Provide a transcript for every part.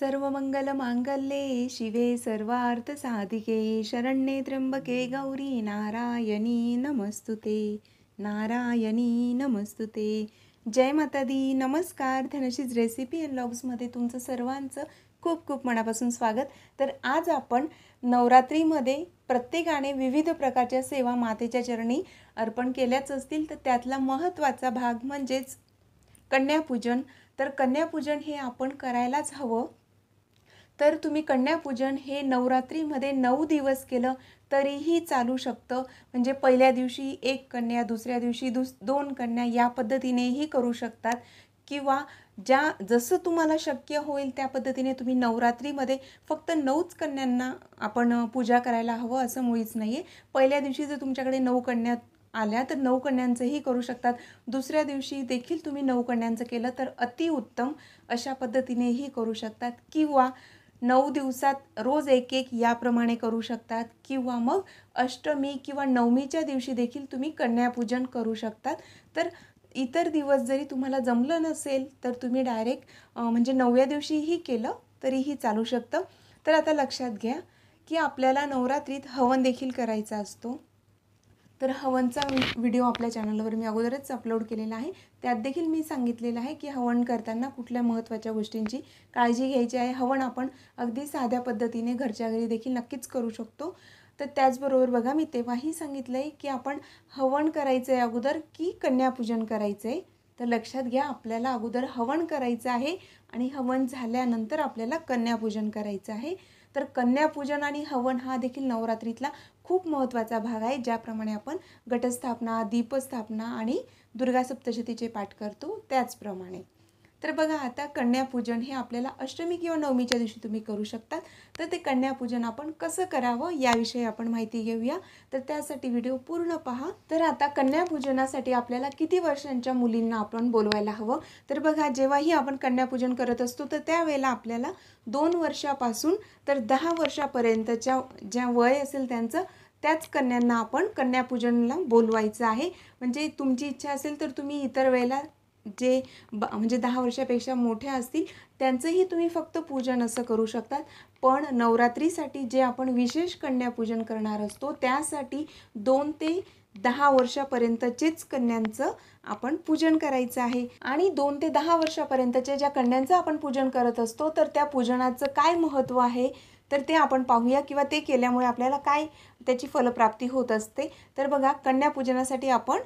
सर्व मांगल्ये शिवे सर्वार्थ साधिके शरण्ये त्र्यंबके गौरी नारायणी नमस्तु ते नारायणी नमस्तु ते जय माता दी नमस्कार धनशीज रेसिपी अँड ब्लॉग्समध्ये तुमचं सर्वांचं खूप खूप मनापासून स्वागत तर आज आपण नवरात्रीमध्ये प्रत्येकाने विविध प्रकारच्या सेवा मातेच्या चरणी अर्पण केल्याच असतील तर त्यातला महत्त्वाचा भाग म्हणजेच कन्यापूजन तर कन्यापूजन हे आपण करायलाच हवं तर तुम्ही कन्यापूजन हे नवरात्रीमध्ये नऊ दिवस केलं तरीही चालू शकतं म्हणजे पहिल्या दिवशी एक कन्या दुसऱ्या दिवशी दुस दोन कन्या या पद्धतीनेही करू शकतात किंवा ज्या जसं तुम्हाला शक्य होईल त्या पद्धतीने तुम्ही नवरात्रीमध्ये फक्त नऊच कन्यांना आपण पूजा करायला हवं असं मुळीच नाही आहे पहिल्या दिवशी जर तुमच्याकडे नऊ कन्या आल्या तर नऊ कन्यांचंही करू शकतात दुसऱ्या दिवशी देखील तुम्ही नऊ कन्यांचं केलं तर अतिउत्तम अशा पद्धतीनेही करू शकतात किंवा नऊ दिवसात रोज एक एक याप्रमाणे करू शकतात किंवा मग अष्टमी किंवा नवमीच्या दिवशी देखील तुम्ही कन्यापूजन करू शकतात तर इतर दिवस जरी तुम्हाला जमलं नसेल तर तुम्ही डायरेक्ट म्हणजे नवव्या दिवशीही केलं तरीही चालू शकतं तर आता लक्षात घ्या की आपल्याला नवरात्रीत हवन देखील करायचा असतो तर हवनचा व्हिडिओ आपल्या चॅनलवर मी अगोदरच अपलोड केलेला आहे त्यात देखील मी सांगितलेलं आहे की हवन करताना कुठल्या महत्त्वाच्या गोष्टींची काळजी घ्यायची आहे हवन आपण अगदी साध्या पद्धतीने घरच्या घरी देखील नक्कीच करू शकतो तर त्याचबरोबर बघा मी तेव्हाही सांगितलं आहे की आपण हवन करायचं आहे अगोदर की कन्यापूजन करायचं आहे तर लक्षात घ्या आपल्याला अगोदर हवन करायचं आहे आणि हवन झाल्यानंतर आपल्याला कन्यापूजन करायचं आहे तर कन्यापूजन आणि हवन हा देखील नवरात्रीतला खूप महत्त्वाचा भाग आहे ज्याप्रमाणे आपण घटस्थापना दीपस्थापना आणि दुर्गा सप्तशतीचे पाठ करतो त्याचप्रमाणे तर बघा आता कन्यापूजन हे आपल्याला अष्टमी किंवा नवमीच्या दिवशी तुम्ही करू शकतात तर ते कन्यापूजन आपण कसं करावं याविषयी आपण माहिती घेऊया तर त्यासाठी व्हिडिओ पूर्ण पहा तर आता कन्यापूजनासाठी आपल्याला किती वर्षांच्या मुलींना आपण बोलवायला हवं तर बघा जेव्हाही आपण कन्यापूजन करत असतो तर त्यावेळेला आपल्याला दोन वर्षापासून तर दहा वर्षापर्यंतच्या ज्या वय असेल त्यांचं त्याच कन्यांना आपण कन्यापूजनला बोलवायचं आहे म्हणजे तुमची इच्छा असेल तर तुम्ही इतर वेळेला जे ब म्हणजे दहा वर्षापेक्षा मोठ्या असतील त्यांचंही तुम्ही फक्त पूजन असं करू शकतात पण नवरात्रीसाठी जे आपण विशेष कन्यापूजन करणार असतो त्यासाठी दोन ते दहा वर्षापर्यंतचेच कन्यांचं आपण पूजन करायचं आहे आणि दोन ते दहा वर्षापर्यंतच्या ज्या कन्यांचं आपण पूजन करत असतो तर त्या पूजनाचं काय महत्त्व आहे तर ते आपण पाहूया किंवा ते केल्यामुळे आपल्याला काय त्याची फलप्राप्ती होत असते तर बघा कन्यापूजनासाठी आपण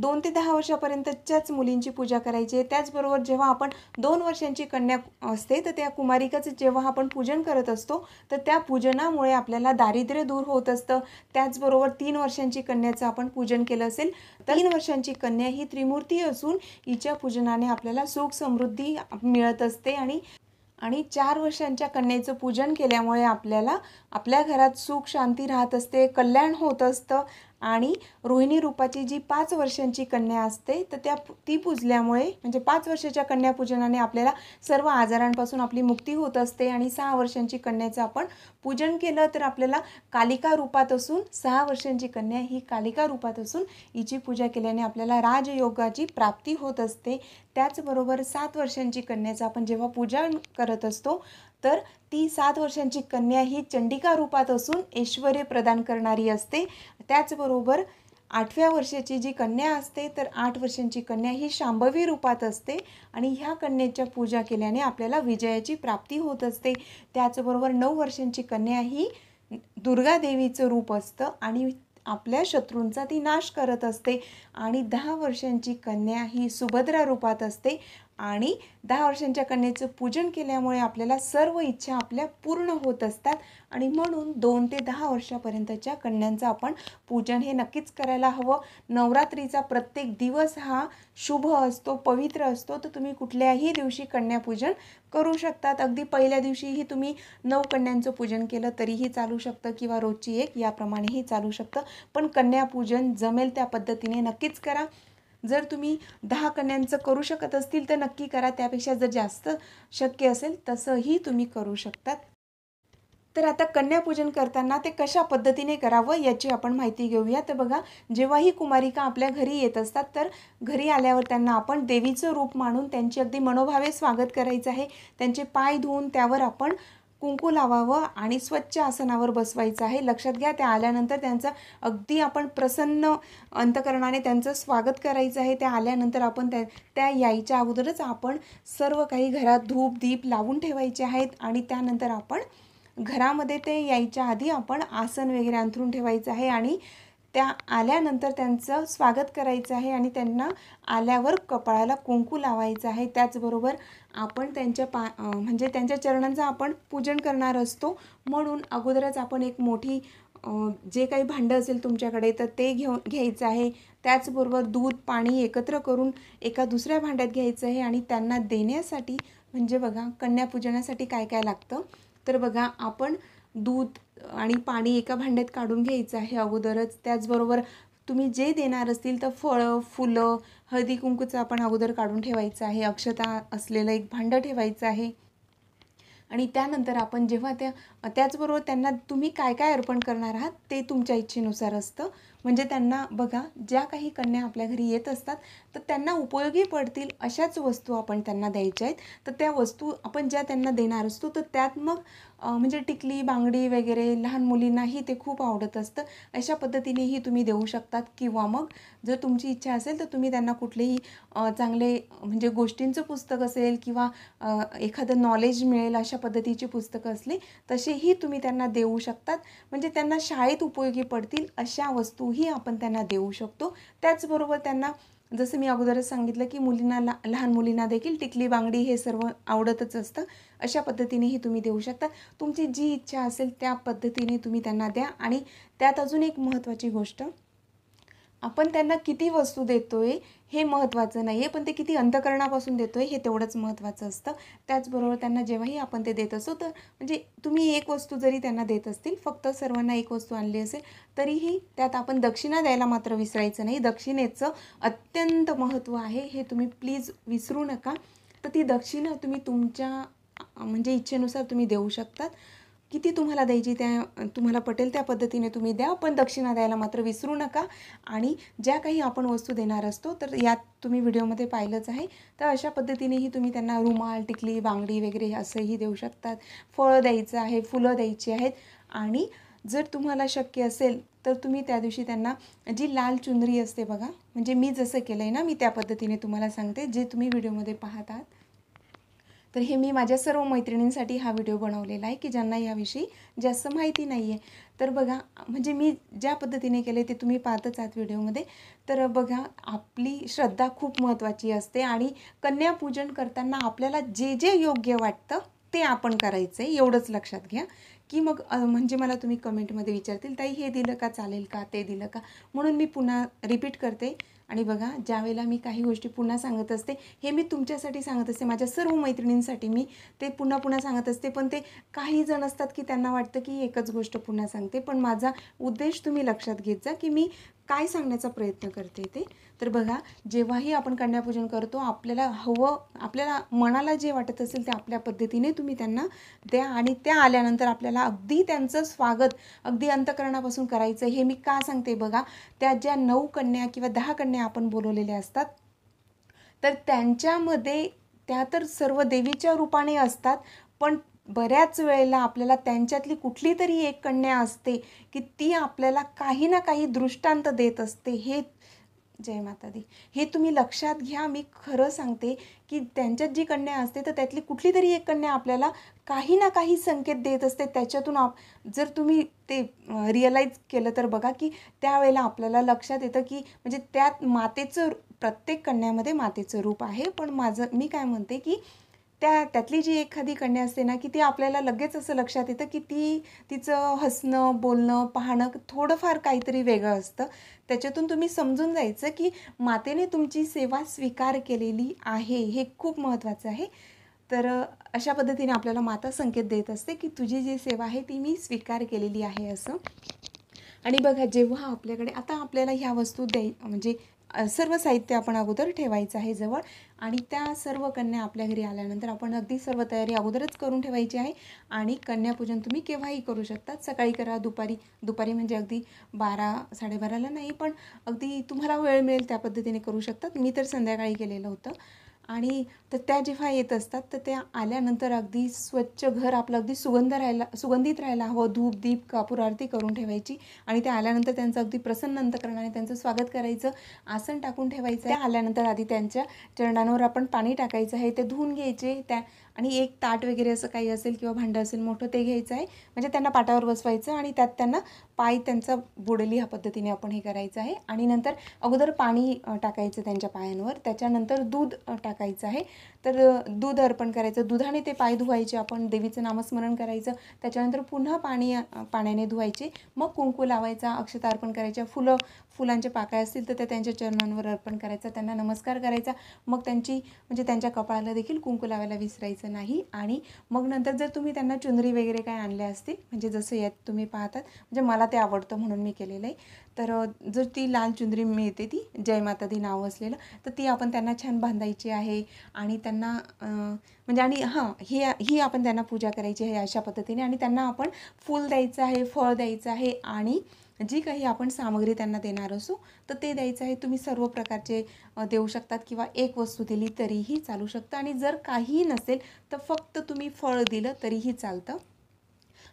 दोन ते दहा वर्षापर्यंतच्याच मुलींची पूजा करायची आहे त्याचबरोबर जेव्हा आपण दोन वर्षांची कन्या असते तर त्या कुमारिकाचं जेव्हा आपण पूजन करत असतो तर त्या पूजनामुळे आपल्याला दारिद्र्य दूर होत असतं त्याचबरोबर तीन वर्षांची कन्याचं आपण पूजन केलं असेल तर तीन वर्षांची कन्या ही त्रिमूर्ती असून हिच्या पूजनाने आपल्याला सुख समृद्धी मिळत असते आणि आणि चार वर्षांच्या कन्याचं पूजन केल्यामुळे आपल्याला आपल्या घरात सुख शांती राहत असते कल्याण होत असतं आणि रोहिणी रूपाची जी पाच वर्षांची कन्या असते तर त्या ती पूजल्यामुळे म्हणजे पाच वर्षाच्या कन्यापूजनाने आपल्याला सर्व आजारांपासून आपली मुक्ती होत असते आणि सहा वर्षांची कन्याचं आपण पूजन केलं तर आपल्याला कालिका रूपात असून सहा वर्षांची कन्या ही कालिका रूपात असून हिची पूजा केल्याने आपल्याला राजयोगाची प्राप्ती होत असते त्याचबरोबर सात वर्षांची कन्याचं आपण जेव्हा पूजन करत असतो तर ती सात वर्षांची कन्या ही चंडिका रूपात असून ऐश्वर्य प्रदान करणारी असते त्याचबरोबर आठव्या वर्षाची जी कन्या असते तर आठ वर्षांची कन्या ही शांभवी रूपात असते आणि ह्या कन्याच्या पूजा केल्याने आपल्याला विजयाची प्राप्ती होत असते त्याचबरोबर नऊ वर्षांची कन्या ही दुर्गा देवीचं रूप असतं आणि आपल्या शत्रूंचा ती नाश करत असते आणि दहा वर्षांची कन्या ही सुभद्रा रूपात असते आणि दहा वर्षांच्या कन्याचं पूजन केल्यामुळे आपल्याला सर्व इच्छा आपल्या पूर्ण होत असतात आणि म्हणून दोन ते दहा वर्षापर्यंतच्या कन्यांचं आपण पूजन हे नक्कीच करायला हवं नवरात्रीचा प्रत्येक दिवस हा शुभ असतो पवित्र असतो तर तुम्ही कुठल्याही दिवशी कन्यापूजन करू शकतात अगदी पहिल्या दिवशीही तुम्ही नऊ कन्यांचं पूजन केलं तरीही चालू शकतं किंवा रोजची एक याप्रमाणेही चालू शकतं पण कन्यापूजन जमेल त्या पद्धतीने नक्कीच करा जर तुम्ही दहा कन्यांचं करू शकत असतील तर नक्की करा त्यापेक्षा जर जास्त शक्य असेल तसंही तुम्ही करू शकतात तर आता कन्यापूजन करताना ते कशा पद्धतीने करावं याची आपण माहिती घेऊया तर बघा जेव्हाही कुमारिका आपल्या घरी येत असतात तर घरी आल्यावर त्यांना आपण देवीचं रूप मानून त्यांची अगदी मनोभावे स्वागत करायचं आहे त्यांचे पाय धुवून त्यावर आपण कुंकू लावावं आणि स्वच्छ आसनावर बसवायचं आहे लक्षात घ्या त्या आल्यानंतर त्यांचं अगदी आपण प्रसन्न अंतकरणाने त्यांचं स्वागत करायचं आहे त्या आल्यानंतर आपण त्या त्या यायच्या अगोदरच आपण सर्व काही घरात धूप दीप लावून ठेवायचे आहेत आणि त्यानंतर आपण घरामध्ये ते यायच्या आधी आपण आसन वगैरे अंथरून ठेवायचं आहे आणि त्या आल्यानंतर त्यांचं स्वागत करायचं आहे आणि त्यांना आल्यावर कपाळाला कुंकू लावायचं आहे त्याचबरोबर आपण त्यांच्या पा म्हणजे त्यांच्या चरणांचं आपण पूजन करणार असतो म्हणून अगोदरच आपण एक मोठी जे काही भांडं असेल तुमच्याकडे तर ते घेऊन घ्यायचं आहे त्याचबरोबर दूध पाणी एकत्र करून एका दुसऱ्या भांड्यात घ्यायचं आहे आणि त्यांना देण्यासाठी म्हणजे बघा कन्यापूजनासाठी काय काय लागतं तर बघा आपण दूध आणि पाणी एका भांड्यात काढून घ्यायचं आहे अगोदरच त्याचबरोबर तुम्ही जे देणार असतील तर फळं फुलं हळदी कुंकूचं आपण अगोदर काढून ठेवायचं आहे अक्षता असलेलं एक भांडं ठेवायचं आहे आणि त्यानंतर आपण जेव्हा त्या त्याचबरोबर त्यांना तुम्ही काय काय अर्पण करणार आहात ते तुमच्या इच्छेनुसार असतं म्हणजे त्यांना बघा ज्या काही कन्या आपल्या घरी येत असतात तर त्यांना उपयोगी पडतील अशाच वस्तू आपण त्यांना द्यायच्या आहेत तर त्या वस्तू आपण ज्या त्यांना देणार असतो तर त्यात मग म्हणजे टिकली बांगडी वगैरे लहान मुलींनाही ते खूप आवडत असतं अशा पद्धतीनेही तुम्ही देऊ शकतात किंवा मग जर तुमची इच्छा असेल तर तुम्ही त्यांना कुठलेही चांगले म्हणजे गोष्टींचं पुस्तक असेल किंवा एखादं नॉलेज मिळेल अशा पद्धतीची पुस्तकं असली तसेही तुम्ही त्यांना देऊ शकतात म्हणजे त्यांना शाळेत उपयोगी पडतील अशा वस्तू ही आपण त्यांना देऊ शकतो त्याचबरोबर त्यांना जसं मी अगोदरच सांगितलं की मुलींना ला लहान मुलींना देखील टिकली बांगडी हे सर्व आवडतच असतं अशा पद्धतीनेही तुम्ही देऊ शकता तुमची जी इच्छा असेल त्या पद्धतीने तुम्ही त्यांना द्या आणि त्यात अजून एक महत्त्वाची गोष्ट आपण त्यांना किती वस्तू देतोय हे महत्त्वाचं नाही आहे पण ते किती अंतकरणापासून देतो आहे हे तेवढंच महत्त्वाचं असतं त्याचबरोबर त्यांना जेव्हाही आपण ते देत असतो तर म्हणजे तुम्ही एक वस्तू जरी त्यांना देत असतील फक्त सर्वांना एक वस्तू आणली असेल तरीही त्यात आपण दक्षिणा द्यायला मात्र विसरायचं नाही दक्षिणेचं अत्यंत महत्त्व आहे हे तुम्ही प्लीज विसरू नका तर ती दक्षिणा तुम्ही तुमच्या म्हणजे इच्छेनुसार तुम्ही देऊ शकतात किती तुम्हाला द्यायची त्या तुम्हाला पटेल त्या पद्धतीने तुम्ही द्या पण दक्षिणा द्यायला मात्र विसरू नका आणि ज्या काही आपण वस्तू देणार असतो तर यात तुम्ही व्हिडिओमध्ये पाहिलंच आहे तर अशा पद्धतीनेही तुम्ही त्यांना रुमाल टिकली बांगडी वगैरे असंही देऊ शकतात फळं द्यायचं आहे फुलं द्यायची आहेत आणि जर तुम्हाला शक्य असेल तर तुम्ही त्या दिवशी त्यांना जी लाल चुंदरी असते बघा म्हणजे मी जसं केलं आहे ना मी त्या पद्धतीने तुम्हाला सांगते जे तुम्ही व्हिडिओमध्ये पाहतात तर हे मी माझ्या सर्व मैत्रिणींसाठी हा व्हिडिओ बनवलेला आहे की ज्यांना याविषयी जास्त माहिती नाही आहे तर बघा म्हणजे मी ज्या पद्धतीने केले ते तुम्ही पाहतच आहात व्हिडिओमध्ये तर बघा आपली श्रद्धा खूप महत्त्वाची असते आणि कन्यापूजन करताना आपल्याला जे जे योग्य वाटतं ते आपण करायचं आहे एवढंच लक्षात घ्या की मग म्हणजे मला तुम्ही कमेंटमध्ये विचारतील ताई हे दिलं का चालेल का ते दिलं का म्हणून मी पुन्हा रिपीट करते आणि बघा ज्या वेळेला मी काही गोष्टी पुन्हा सांगत असते हे मी तुमच्यासाठी सांगत असते माझ्या सर्व मैत्रिणींसाठी मी ते पुन्हा पुन्हा सांगत असते पण ते काही जण असतात की त्यांना वाटतं की एकच गोष्ट पुन्हा सांगते पण माझा उद्देश तुम्ही लक्षात घेत जा की मी काय सांगण्याचा प्रयत्न करते ते तर बघा जेव्हाही आपण कन्यापूजन करतो आपल्याला हवं आपल्याला मनाला जे वाटत असेल ते आपल्या पद्धतीने तुम्ही त्यांना द्या आणि त्या आल्यानंतर आपल्याला अगदी त्यांचं स्वागत अगदी अंतकरणापासून करायचं हे मी का सांगते बघा त्या ज्या नऊ कन्या किंवा दहा कन्या आपण बोलवलेल्या असतात तर त्यांच्यामध्ये त्या तर सर्व देवीच्या रूपाने असतात पण बऱ्याच वेळेला आपल्याला त्यांच्यातली कुठली तरी एक कन्या असते की ती आपल्याला काही ना काही दृष्टांत देत असते हे जय माता दी हे तुम्ही लक्षात घ्या मी खरं सांगते की त्यांच्यात जी कन्या असते तर त्यातली कुठली तरी एक कन्या आपल्याला काही ना काही संकेत देत असते त्याच्यातून आप जर तुम्ही ते रिअलाईज केलं तर बघा की त्यावेळेला आपल्याला लक्षात येतं की म्हणजे त्यात मातेचं प्रत्येक कन्यामध्ये मातेचं रूप आहे पण माझं मी काय म्हणते की त्या त्यातली जी एखादी कन्या असते ना की ती आपल्याला लगेच असं लक्षात येतं की ती तिचं हसणं बोलणं पाहणं थोडंफार काहीतरी वेगळं असतं त्याच्यातून तुम्ही समजून जायचं की मातेने तुमची सेवा स्वीकार केलेली आहे हे खूप महत्त्वाचं आहे तर अशा पद्धतीने आपल्याला माता संकेत देत असते की तुझी जी सेवा आहे ती मी स्वीकार केलेली आहे असं आणि बघा जेव्हा आपल्याकडे आता आपल्याला ह्या वस्तू द्याय म्हणजे सर्व साहित्य आपण अगोदर ठेवायचं आहे जवळ आणि त्या सर्व कन्या आपल्या घरी आल्यानंतर आपण अगदी सर्व तयारी अगोदरच करून ठेवायची आहे आणि कन्यापूजन तुम्ही केव्हाही करू शकतात सकाळी करा दुपारी दुपारी म्हणजे अगदी बारा साडेबाराला नाही पण अगदी तुम्हाला वेळ मिळेल त्या पद्धतीने करू शकतात मी तर संध्याकाळी केलेलं होतं आणि तर त्या जेव्हा येत असतात तर त्या आल्यानंतर अगदी स्वच्छ घर आपलं अगदी सुगंध राहायला सुगंधित राहायला हवं धूप दीप कापूर आरती करून ठेवायची आणि त्या आल्यानंतर त्यांचं अगदी प्रसन्न अंतकरणाने त्यांचं स्वागत करायचं आसन टाकून ठेवायचं आहे आल्यानंतर आधी त्यांच्या चरणांवर आपण पाणी टाकायचं आहे ते धुवून घ्यायचे त्या आणि एक ताट वगैरे असं काही असेल किंवा भांडं असेल मोठं ते घ्यायचं आहे म्हणजे त्यांना पाटावर बसवायचं आणि त्यात त्यांना पाय त्यांचा बुडली ह्या पद्धतीने आपण हे करायचं आहे आणि नंतर अगोदर पाणी टाकायचं त्यांच्या पायांवर त्याच्यानंतर दूध टाक टाकायचं आहे तर दूध अर्पण करायचं दुधाने ते पाय धुवायचे आपण देवीचं नामस्मरण करायचं त्याच्यानंतर पुन्हा पाणी पाण्याने धुवायचे मग कुंकू लावायचा अक्षता अर्पण करायच्या फुलं फुलांच्या पाकळ्या असतील तर त्या त्यांच्या चरणांवर अर्पण करायचा त्यांना नमस्कार करायचा मग त्यांची म्हणजे त्यांच्या कपाळाला देखील कुंकू लावायला विसरायचं नाही आणि मग नंतर जर तुम्ही त्यांना चुनरी वगैरे काय आणल्या असतील म्हणजे जसं यात तुम्ही पाहतात म्हणजे मला ते आवडतं म्हणून मी केलेलं आहे तर जर ती लाल चुनरी मिळते ती जयमाता दी नाव असलेलं तर ती आपण त्यांना छान बांधायची आहे आणि त्यांना म्हणजे आणि हां ही ही आपण त्यांना पूजा करायची आहे अशा पद्धतीने आणि त्यांना आपण फूल द्यायचं आहे फळ द्यायचं आहे आणि जी काही आपण सामग्री त्यांना देणार असू तर ते द्यायचं आहे तुम्ही सर्व प्रकारचे देऊ शकतात किंवा एक वस्तू दिली तरीही चालू शकतं आणि जर काही नसेल तर फक्त तुम्ही फळ दिलं तरीही चालतं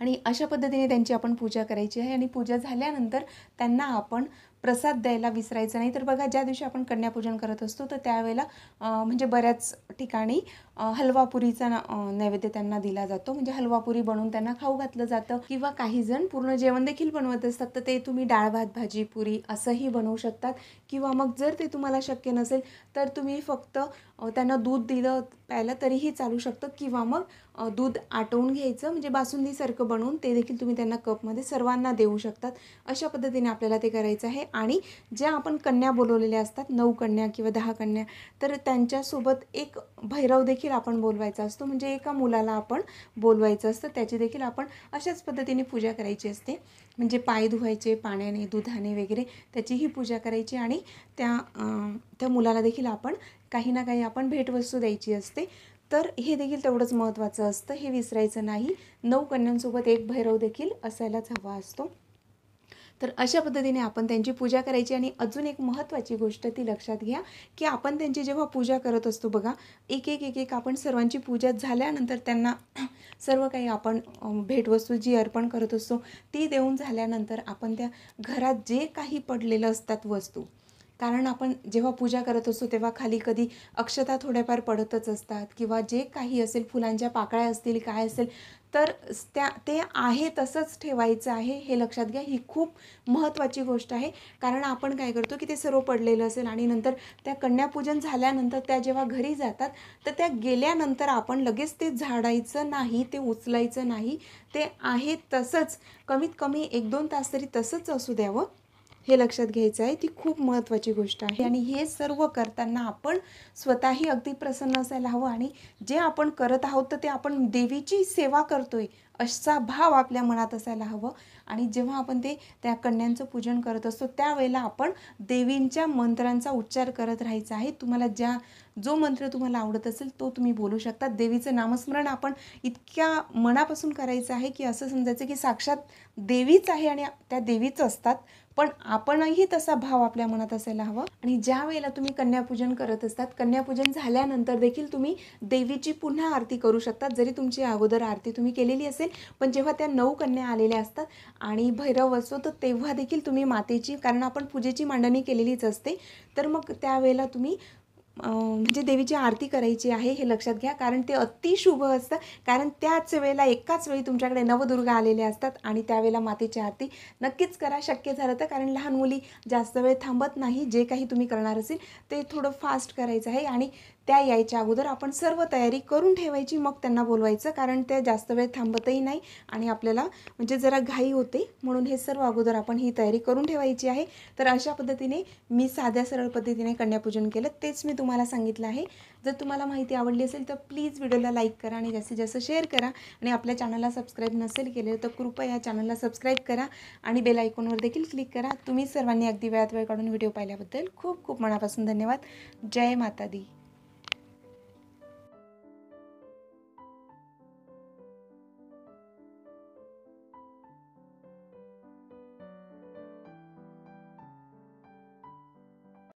आणि अशा पद्धतीने त्यांची आपण पूजा करायची आहे आणि पूजा झाल्यानंतर त्यांना आपण प्रसाद द्यायला विसरायचं नाही तर बघा ज्या दिवशी आपण कन्यापूजन करत असतो तर त्यावेळेला म्हणजे बऱ्याच ठिकाणी हलवापुरीचा नैवेद्य त्यांना दिला जातो म्हणजे हलवापुरी बनवून त्यांना खाऊ घातलं जातं किंवा काही जण पूर्ण जेवण देखील बनवत असतात तर ते तुम्ही डाळ भात भाजी पुरी असंही बनवू शकतात किंवा मग जर ते तुम्हाला शक्य नसेल तर तुम्ही फक्त त्यांना दूध दिलं प्यायला तरीही चालू शकतं किंवा मग दूध आटवून घ्यायचं म्हणजे बासुंदीसारखं बनवून ते देखील तुम्ही त्यांना कपमध्ये सर्वांना देऊ शकतात अशा पद्धतीने आपल्याला ते करायचं आहे आणि ज्या आपण कन्या बोलवलेल्या असतात नऊ कन्या किंवा दहा कन्या तर त्यांच्यासोबत एक भैरव देखील आपण बोलवायचा असतो म्हणजे एका मुलाला आपण बोलवायचं असतं त्याची देखील आपण अशाच पद्धतीने पूजा करायची असते म्हणजे पाय धुवायचे पाण्याने दुधाने वगैरे त्याचीही पूजा करायची आणि त्या त्या मुलाला देखील आपण काही ना काही आपण भेटवस्तू द्यायची असते तर हे देखील तेवढंच महत्त्वाचं असतं हे विसरायचं नाही नऊ कन्यांसोबत एक भैरव देखील असायलाच हवा असतो तर अशा पद्धतीने आपण त्यांची पूजा करायची आणि अजून एक महत्त्वाची गोष्ट ती लक्षात घ्या की आपण त्यांची जेव्हा पूजा करत असतो बघा एक एक एक एक आपण सर्वांची पूजा झाल्यानंतर त्यांना सर्व काही आपण भेटवस्तू जी अर्पण करत असतो ती देऊन झाल्यानंतर आपण त्या घरात जे काही पडलेलं असतात वस्तू कारण आपण जेव्हा पूजा करत असतो तेव्हा खाली कधी अक्षता थोड्याफार पडतच असतात किंवा जे काही असेल फुलांच्या पाकळ्या असतील काय असेल तर त्या ते आहे तसंच ठेवायचं आहे हे लक्षात घ्या ही खूप महत्त्वाची गोष्ट आहे कारण आपण काय करतो की ते सर्व पडलेलं असेल आणि नंतर त्या कन्यापूजन झाल्यानंतर त्या जेव्हा घरी जातात तर त्या गेल्यानंतर आपण लगेच ते झाडायचं नाही ते उचलायचं नाही ते आहे तसंच कमीत कमी एक दोन तास तरी तसंच असू द्यावं हे लक्षात घ्यायचं आहे ती खूप महत्त्वाची गोष्ट आहे आणि हे सर्व करताना आपण स्वतःही अगदी प्रसन्न असायला हवं आणि जे आपण करत आहोत तर ते आपण देवीची सेवा करतोय असा भाव आपल्या मनात असायला हवं आणि जेव्हा आपण ते त्या कन्यांचं पूजन करत असतो त्यावेळेला आपण देवींच्या मंत्रांचा उच्चार करत राहायचा आहे तुम्हाला ज्या जो मंत्र तुम्हाला आवडत असेल तो तुम्ही बोलू शकता देवीचं नामस्मरण आपण इतक्या मनापासून करायचं आहे की असं समजायचं की साक्षात देवीच आहे आणि त्या देवीच असतात पण आपणही तसा भाव आपल्या मनात असायला हवा आणि ज्या वेळेला तुम्ही कन्यापूजन करत असतात कन्यापूजन झाल्यानंतर देखील तुम्ही देवीची पुन्हा आरती करू शकतात जरी तुमची अगोदर आरती तुम्ही केलेली असेल पण जेव्हा त्या नऊ कन्या आलेल्या असतात आणि भैरव असतो तर तेव्हा देखील तुम्ही मातेची कारण आपण पूजेची मांडणी केलेलीच असते तर मग त्यावेळेला तुम्ही म्हणजे देवीची आरती करायची आहे हे लक्षात घ्या कारण ते अतिशुभ असतं कारण त्याच वेळेला एकाच वेळी तुमच्याकडे नवदुर्गा आलेले असतात आणि त्यावेळेला मातेची आरती नक्कीच करा शक्य झालं तर कारण लहान मुली जास्त वेळ थांबत नाही जे काही तुम्ही करणार असेल ते थोडं फास्ट करायचं आहे आणि त्या यायच्या अगोदर आपण सर्व तयारी करून ठेवायची मग त्यांना बोलवायचं कारण त्या जास्त वेळ थांबतही नाही आणि आपल्याला म्हणजे जरा घाई होते म्हणून हे सर्व अगोदर आपण ही तयारी करून ठेवायची आहे तर अशा पद्धतीने मी साध्या सरळ पद्धतीने कन्यापूजन केलं तेच मी तुम्हाला सांगितलं आहे जर तुम्हाला माहिती आवडली असेल तर प्लीज व्हिडिओला लाईक करा आणि जास्तीत जास्त शेअर करा आणि आपल्या चॅनलला सबस्क्राईब नसेल केले तर कृपया या चॅनलला सबस्क्राईब करा आणि बेल आयकॉनवर देखील क्लिक करा तुम्ही सर्वांनी अगदी वेळात वेळ काढून व्हिडिओ पाहिल्याबद्दल खूप खूप मनापासून धन्यवाद जय माता दी